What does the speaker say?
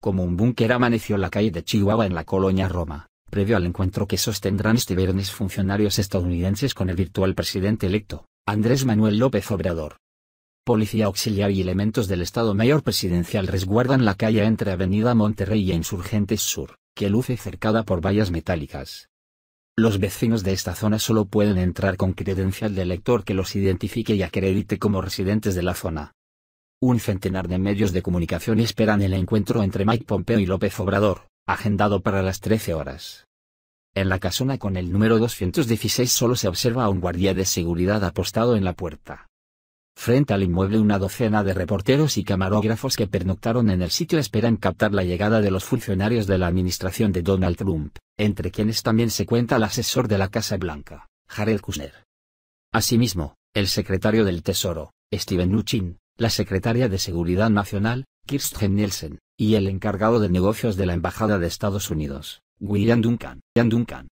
Como un búnker amaneció la calle de Chihuahua en la colonia Roma, previo al encuentro que sostendrán este viernes funcionarios estadounidenses con el virtual presidente electo, Andrés Manuel López Obrador. Policía auxiliar y elementos del Estado Mayor Presidencial resguardan la calle entre Avenida Monterrey e Insurgentes Sur, que luce cercada por vallas metálicas. Los vecinos de esta zona solo pueden entrar con credencial de elector que los identifique y acredite como residentes de la zona. Un centenar de medios de comunicación esperan el encuentro entre Mike Pompeo y López Obrador, agendado para las 13 horas. En la casona con el número 216 solo se observa a un guardia de seguridad apostado en la puerta. Frente al inmueble una docena de reporteros y camarógrafos que pernoctaron en el sitio esperan captar la llegada de los funcionarios de la administración de Donald Trump, entre quienes también se cuenta el asesor de la Casa Blanca, Jared Kushner. Asimismo, el secretario del Tesoro, Steven Mnuchin, la secretaria de Seguridad Nacional, Kirstjen Nielsen, y el encargado de negocios de la Embajada de Estados Unidos, William Duncan. Duncan